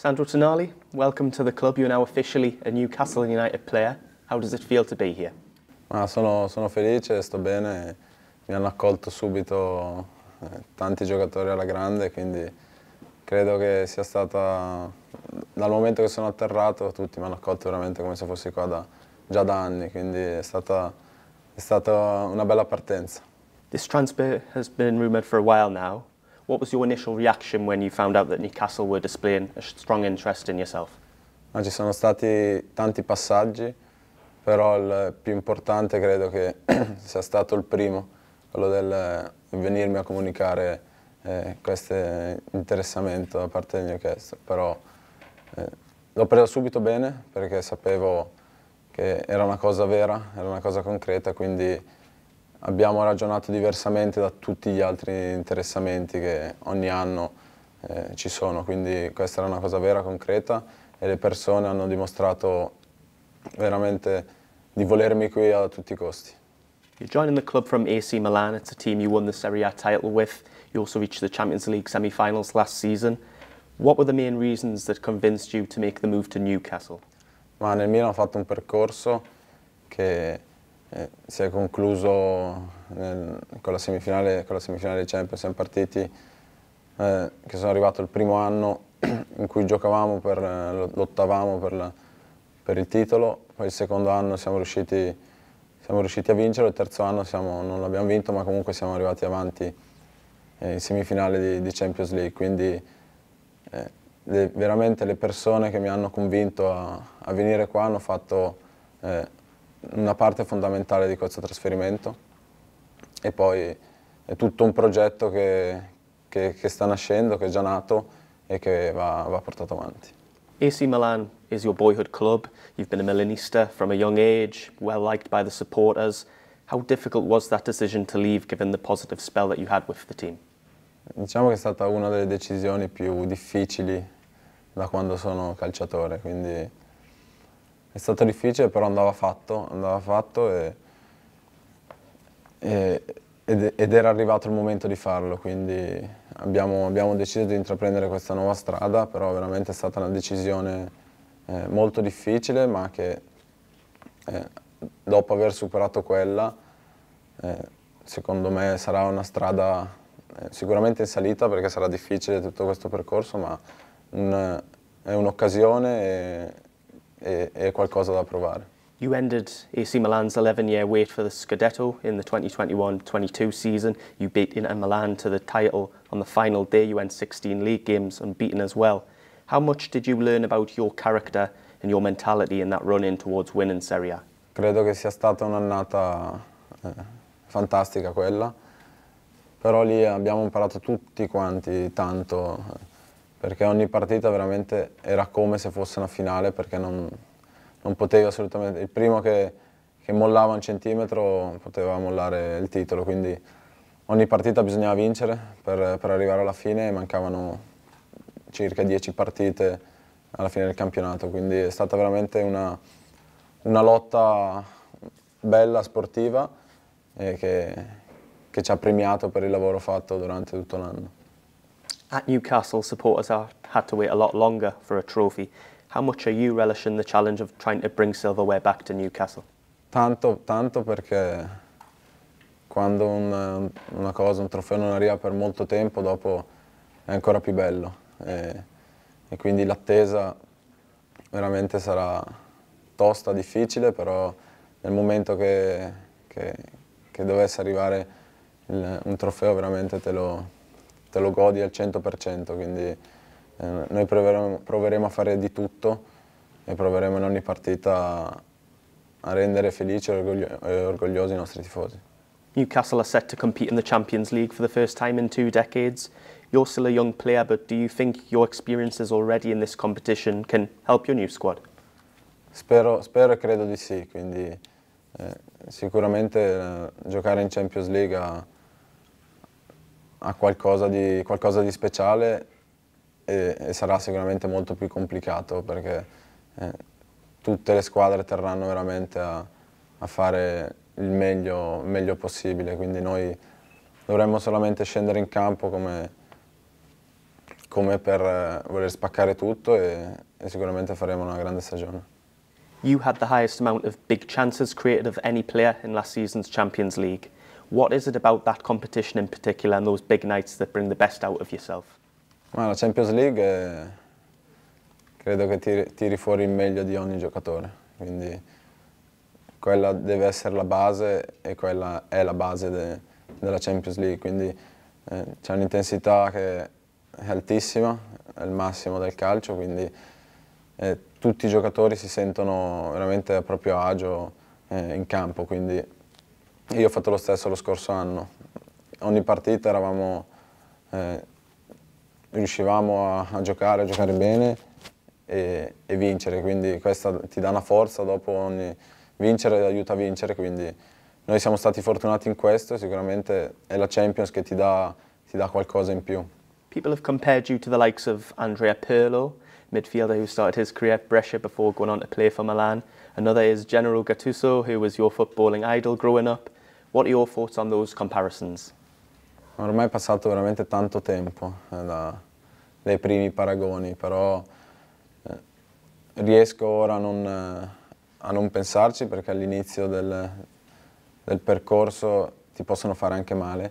Sandro Tonali, welcome to the club. You're now officially a Newcastle United player. How does it feel to be here? Ah, sono, sono, felice, sto bene. Mi hanno accolto subito eh, tanti giocatori alla grande, quindi credo che sia stata... Dal momento che sono atterrato tutti mi hanno accolto veramente come se fossi qua da, già da anni, quindi è stata, è stata una bella partenza. This transfer has been rumoured for a while now. What was your initial reaction when you found out that Newcastle were displaying a strong interest in yourself? No, ci sono stati tanti passaggi, però il più importante credo che sia stato il primo, quello del venirmi a comunicare eh, questo interessamento da parte del Newcastle. Però eh, l'ho preso subito bene perché sapevo che era una cosa vera, era una cosa concreta, quindi abbiamo ragionato diversamente da tutti gli altri interessamenti che ogni anno eh, ci sono, quindi questa era una cosa vera, concreta e le persone hanno dimostrato veramente di volermi qui a tutti i costi. You're joining the club from AC Milan, it's a team you won the Serie A title with, you also reached the Champions League semi-finals last season. What were the main reasons that convinced you to make the move to Newcastle? Ma nel Milan ho fatto un percorso che eh, si è concluso nel, con, la semifinale, con la semifinale dei Champions, siamo partiti, eh, che sono arrivato il primo anno in cui giocavamo, per, eh, lottavamo per, la, per, il titolo, poi il secondo anno siamo riusciti, siamo riusciti a vincere, il terzo anno siamo, non l'abbiamo vinto ma comunque siamo arrivati avanti eh, in semifinale di, di, Champions League, quindi eh, le, veramente le persone che mi hanno convinto a, a venire qua hanno fatto eh, una parte fondamentale di questo trasferimento e poi è tutto un progetto che, che, che sta nascendo, che è già nato e che va, va portato avanti. AC Milan is your boyhood club. You've been a Milanista from a young age, well liked by the supporters. How difficult was that decision to leave given the positive spell that you had with the team? Diciamo che è stata una delle decisioni più difficili da quando sono calciatore, quindi è stato difficile, però andava fatto, andava fatto e, e, ed, ed, era arrivato il momento di farlo, quindi abbiamo, abbiamo, deciso di intraprendere questa nuova strada, però veramente è stata una decisione eh, molto difficile, ma che eh, dopo aver superato quella, eh, secondo me sarà una strada eh, sicuramente in salita perché sarà difficile tutto questo percorso, ma un, è un'occasione è, eh, è eh, qualcosa da provare. You ended AC Milan's 11-year wait for the Scudetto in the 2021-22 season. You beat Inter Milan to the title on the final day. You went 16 league games unbeaten as well. How much did you learn about your character and your mentality in that run-in towards winning Serie A? Credo che sia stata un'annata eh, fantastica quella, però lì abbiamo imparato tutti quanti tanto. perché ogni partita veramente era come se fosse una finale perché non, non potevi assolutamente, il primo che, che, mollava un centimetro poteva mollare il titolo, quindi ogni partita bisognava vincere per, per arrivare alla fine e mancavano circa 10 partite alla fine del campionato, quindi è stata veramente una, una lotta bella, sportiva e che, che ci ha premiato per il lavoro fatto durante tutto l'anno. At Newcastle, supporters have had to wait a lot longer for a trophy. How much are you relishing the challenge of trying to bring silverware back to Newcastle? Tanto, tanto perché quando un, una cosa, un trofeo non arriva per molto tempo, dopo è ancora più bello. E, e quindi l'attesa veramente sarà tosta, difficile, però nel momento che, che, che dovesse arrivare il, un trofeo veramente te lo, te lo godi al 100%, quindi eh, noi proveremo, proveremo, a fare di tutto e proveremo in ogni partita a rendere felici e, orgoglio orgogliosi i nostri tifosi. Newcastle are set to compete in the Champions League for the first time in two decades. You're still a young player, but do you think your experiences already in this competition can help your new squad? Spero, spero e credo di sì, quindi eh, sicuramente eh, giocare in Champions League ha, ha qualcosa di, qualcosa di speciale e, e, sarà sicuramente molto più complicato perché eh, tutte le squadre terranno veramente a, a fare il meglio, meglio, possibile, quindi noi dovremmo solamente scendere in campo come, come per eh, voler spaccare tutto e, e sicuramente faremo una grande stagione. You had the highest amount of big chances created of any player in last season's Champions League. What is it about that competition in particular and those big nights that bring the best out of yourself? Ma la Champions League eh, credo che tiri, tiri fuori il meglio di ogni giocatore, quindi quella deve essere la base e quella è la base de, della Champions League, quindi eh, c'è un'intensità che è altissima, è il massimo del calcio, quindi eh, tutti i giocatori si sentono veramente a proprio agio eh, in campo, quindi io ho fatto lo stesso lo scorso anno. Ogni partita eravamo, eh, riuscivamo a, a, giocare, a giocare bene e, e, vincere, quindi questa ti dà una forza dopo ogni... Vincere aiuta a vincere, quindi noi siamo stati fortunati in questo e sicuramente è la Champions che ti dà, ti dà qualcosa in più. People have compared you to the likes of Andrea Pirlo, midfielder who started his career at Brescia before going on to play for Milan. Another is General Gattuso, who was your footballing idol growing up. What are your thoughts on those comparisons? Ormai è passato veramente tanto tempo eh, da, dai primi paragoni, però eh, riesco ora a non, eh, a non pensarci perché all'inizio del, del percorso ti possono fare anche male,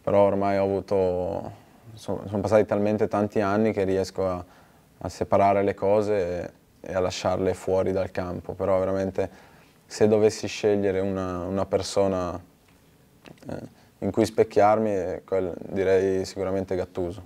però ormai ho avuto, sono, sono passati talmente tanti anni che riesco a, a separare le cose e, e a lasciarle fuori dal campo, però veramente se dovessi scegliere una, una persona eh, in cui specchiarmi, eh, quel, direi sicuramente Gattuso.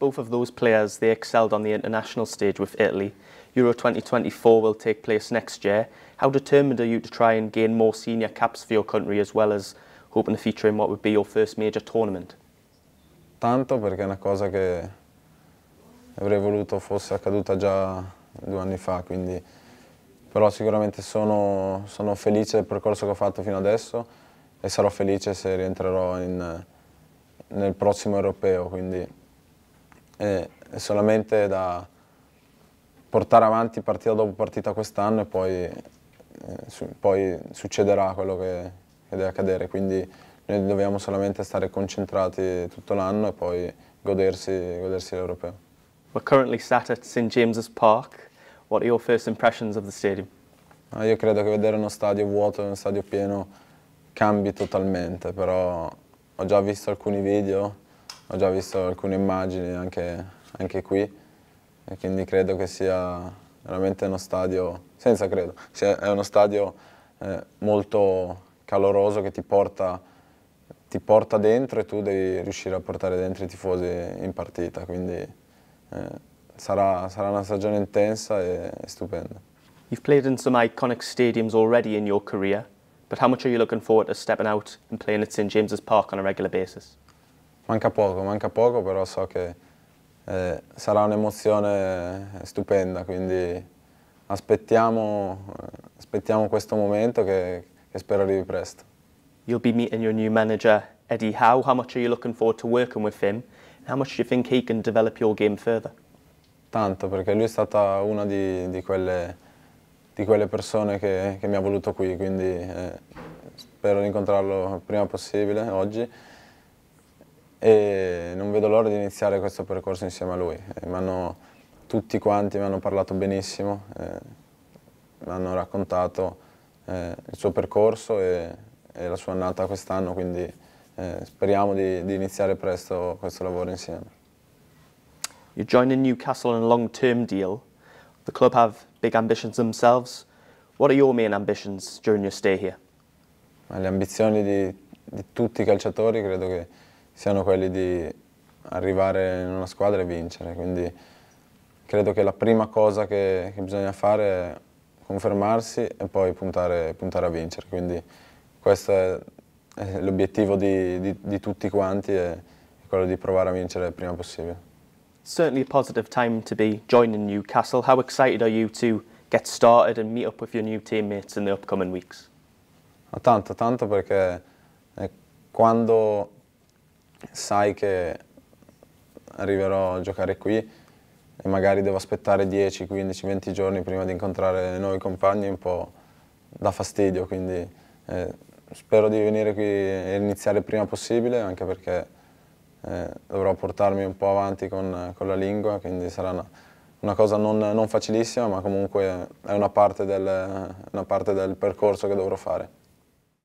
Both of those players, they excelled on the international stage with Italy. Euro 2024 will take place next year. How determined are you to try and gain more senior caps for your country as well as hoping to feature in what would be your first major tournament? Tanto perché è una cosa che avrei voluto fosse accaduta già due anni fa, quindi però sicuramente sono, sono, felice del percorso che ho fatto fino adesso e sarò felice se rientrerò in, nel prossimo europeo, quindi è, è solamente da portare avanti partita dopo partita quest'anno e poi, eh, su, poi, succederà quello che, che deve accadere, quindi noi dobbiamo solamente stare concentrati tutto l'anno e poi godersi, godersi l'europeo. We're currently sat at St James's Park. What are your first impressions of the stadium? No, ah, io credo che vedere uno stadio vuoto e uno stadio pieno cambi totalmente, però ho già visto alcuni video, ho già visto alcune immagini anche, anche qui e quindi credo che sia veramente uno stadio, senza credo, è uno stadio eh, molto caloroso che ti porta, ti porta, dentro e tu devi riuscire a portare dentro i tifosi in partita, quindi eh, sarà, sarà una stagione intensa e, stupenda. You've played in some iconic stadiums already in your career, but how much are you looking forward to stepping out and playing at St James's Park on a regular basis? Manca poco, manca poco, però so che eh, sarà un'emozione eh, stupenda, quindi aspettiamo, eh, aspettiamo questo momento che, che spero arrivi presto. You'll be meeting your new manager, Eddie Howe. How much are you looking forward to working with him? How much do you think he can develop your game further? tanto perché lui è stata una di, di, quelle, di quelle, persone che, che, mi ha voluto qui, quindi eh, spero di incontrarlo il prima possibile oggi e non vedo l'ora di iniziare questo percorso insieme a lui. Eh, hanno, tutti quanti mi hanno parlato benissimo, eh, mi hanno raccontato eh, il suo percorso e, e la sua annata quest'anno, quindi eh, speriamo di, di iniziare presto questo lavoro insieme. You're joining Newcastle on a long-term deal. The club have big ambitions themselves. What are your main ambitions during your stay here? Le ambizioni di, di tutti i calciatori credo che siano quelle di arrivare in una squadra e vincere, quindi credo che la prima cosa che, che bisogna fare è confermarsi e poi puntare, puntare a vincere, quindi questo è, è l'obiettivo di, di, di, tutti quanti, è quello di provare a vincere il prima possibile certainly a positive time to be joining Newcastle. How excited are you to get started and meet up with your new teammates in the upcoming weeks? Tanto, tanto perché eh, quando sai che arriverò a giocare qui e magari devo aspettare 10, 15, 20 giorni prima di incontrare nuovi compagni un po' dà fastidio, quindi eh, spero di venire qui e iniziare il prima possibile anche perché eh, dovrò portarmi un po' avanti con, con la lingua, quindi sarà una, una cosa non, non, facilissima, ma comunque è una parte del, una parte del percorso che dovrò fare.